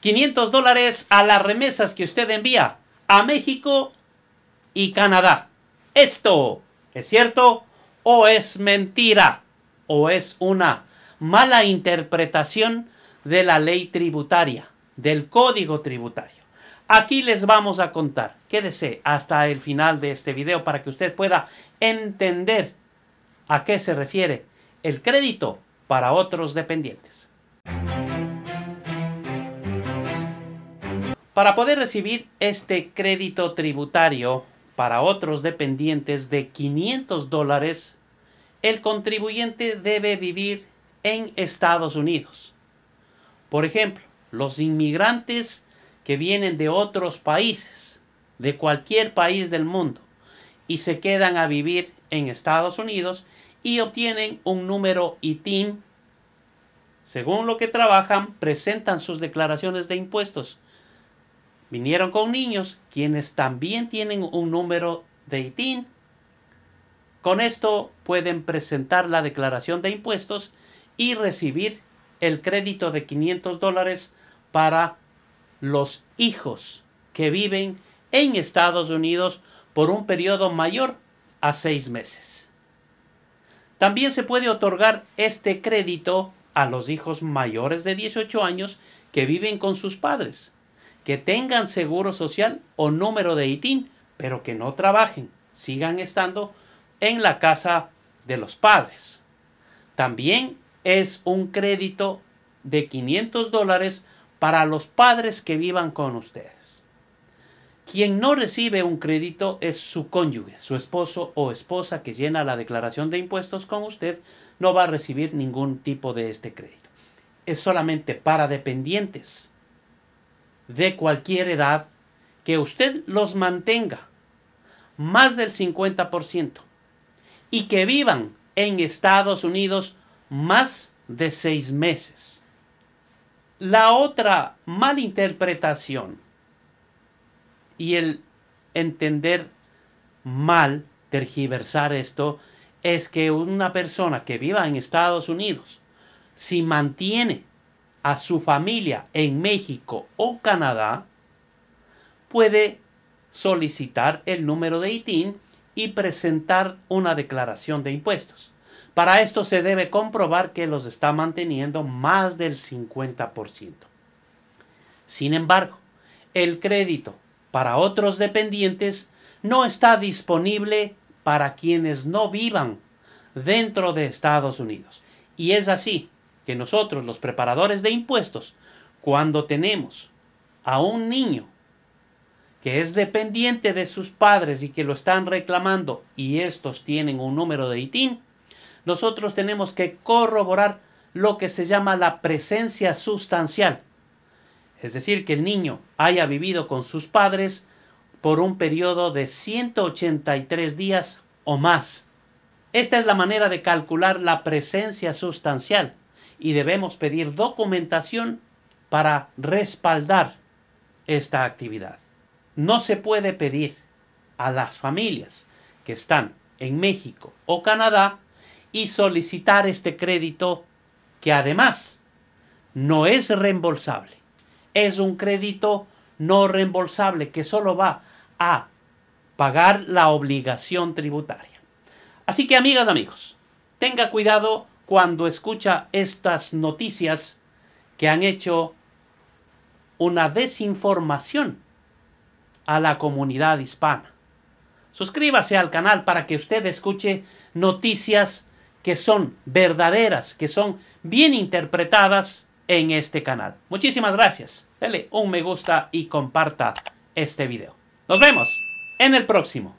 500 dólares a las remesas que usted envía a México y Canadá. ¿Esto es cierto o es mentira? ¿O es una mala interpretación de la ley tributaria, del código tributario? Aquí les vamos a contar. Quédese hasta el final de este video para que usted pueda entender a qué se refiere el crédito para otros dependientes. Para poder recibir este crédito tributario para otros dependientes de 500 dólares, el contribuyente debe vivir en Estados Unidos. Por ejemplo, los inmigrantes que vienen de otros países, de cualquier país del mundo, y se quedan a vivir en Estados Unidos y obtienen un número ITIN. Según lo que trabajan, presentan sus declaraciones de impuestos Vinieron con niños, quienes también tienen un número de ITIN. Con esto pueden presentar la declaración de impuestos y recibir el crédito de 500 dólares para los hijos que viven en Estados Unidos por un periodo mayor a seis meses. También se puede otorgar este crédito a los hijos mayores de 18 años que viven con sus padres que tengan seguro social o número de ITIN, pero que no trabajen, sigan estando en la casa de los padres. También es un crédito de 500 dólares para los padres que vivan con ustedes. Quien no recibe un crédito es su cónyuge, su esposo o esposa que llena la declaración de impuestos con usted, no va a recibir ningún tipo de este crédito. Es solamente para dependientes de cualquier edad que usted los mantenga más del 50% y que vivan en Estados Unidos más de seis meses. La otra malinterpretación y el entender mal, tergiversar esto, es que una persona que viva en Estados Unidos, si mantiene a su familia en México o Canadá, puede solicitar el número de ITIN y presentar una declaración de impuestos. Para esto se debe comprobar que los está manteniendo más del 50%. Sin embargo, el crédito para otros dependientes no está disponible para quienes no vivan dentro de Estados Unidos. Y es así que nosotros, los preparadores de impuestos, cuando tenemos a un niño que es dependiente de sus padres y que lo están reclamando y estos tienen un número de ITIN, nosotros tenemos que corroborar lo que se llama la presencia sustancial. Es decir, que el niño haya vivido con sus padres por un periodo de 183 días o más. Esta es la manera de calcular la presencia sustancial y debemos pedir documentación para respaldar esta actividad. No se puede pedir a las familias que están en México o Canadá y solicitar este crédito que además no es reembolsable. Es un crédito no reembolsable que solo va a pagar la obligación tributaria. Así que amigas, amigos, tenga cuidado cuando escucha estas noticias que han hecho una desinformación a la comunidad hispana. Suscríbase al canal para que usted escuche noticias que son verdaderas, que son bien interpretadas en este canal. Muchísimas gracias. Dele un me gusta y comparta este video. Nos vemos en el próximo.